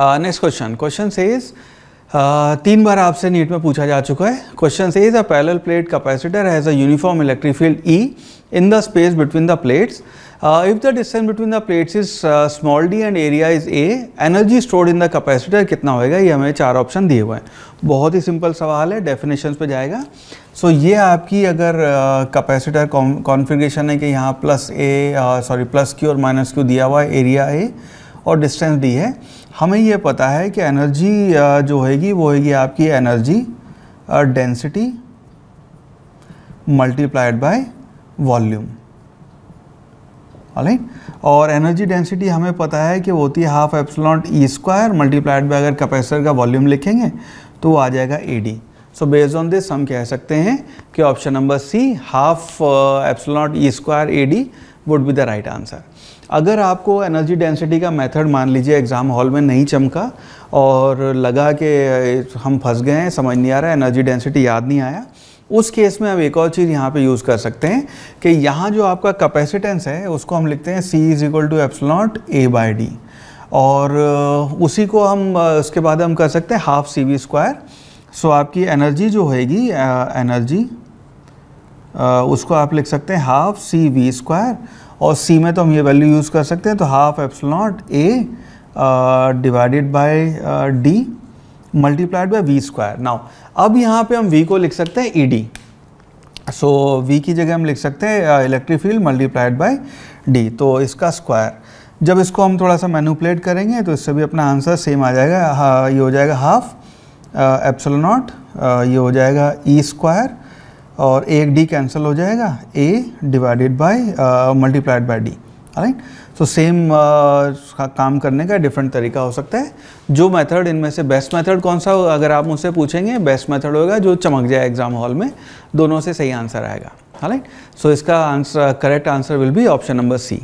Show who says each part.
Speaker 1: next question question says तीन बार आपसे NEET में पूछा जा चुका है question says a parallel plate capacitor has a uniform electric field E in the space between the plates if the distance between the plates is small D and area is A energy stored in the capacitor कितना होएगा ये हमें चार option दिए हुए हैं बहुत ही simple सवाल है डेफिनेशन पे जाएगा सो so, ये आपकी अगर कैपेसिटर uh, कॉन्फ़िगरेशन है कि यहाँ plus A sorry plus Q और माइनस क्यू दिया हुआ है एरिया ए और डिस्टेंस डी है हमें यह पता है कि एनर्जी जो होगी वो होगी आपकी energy density multiplied by volume right और एनर्जी डेंसिटी हमें पता है कि वो होती है half epsilon naught E square multiplied by अगर कैपेसिटर का वॉल्यूम लिखेंगे तो वो आ जाएगा A D so based on this हम कह सकते हैं कि option number C half epsilon naught E square A D would be the right answer अगर आपको एनर्जी डेंसिटी का मेथड मान लीजिए एग्ज़ाम हॉल में नहीं चमका और लगा कि uh, हम फंस गए हैं समझ नहीं आ रहा एनर्जी डेंसिटी याद नहीं आया उस केस में आप एक और चीज़ यहाँ पे यूज़ कर सकते हैं कि यहाँ जो आपका कैपेसिटेंस है उसको हम लिखते हैं C is equal to epsilon naught A by D और uh, उसी को हम uh, उसके बाद हम कर सकते हैं half C V square so आपकी एनर्जी जो होएगी एनर्जी उसको आप लिख सकते हैं हाफ सी वी स्क्वायर और सी में तो हम ये वैल्यू यूज़ कर सकते हैं तो half epsilon naught A divided by D multiplied by V square now अब यहाँ पे हम वी को लिख सकते हैं ई डी सो वी की जगह हम लिख सकते हैं electric field multiplied by D तो इसका स्क्वायर जब इसको हम थोड़ा सा मैनुपलेट करेंगे तो इससे भी अपना आंसर सेम आ जाएगा ये हो जाएगा हाफ एप्सलो नॉट ये हो जाएगा ई e स्क्वायर और एक डी कैंसिल हो जाएगा A divided by multiplied by D right so same काम करने का डिफरेंट तरीका हो सकता है जो मेथड इनमें से बेस्ट मेथड कौन सा हो अगर आप मुझसे पूछेंगे बेस्ट मेथड होगा जो चमक जाए एग्जाम हॉल में दोनों से सही आंसर आएगा राइट सो so इसका answer correct answer will be option number C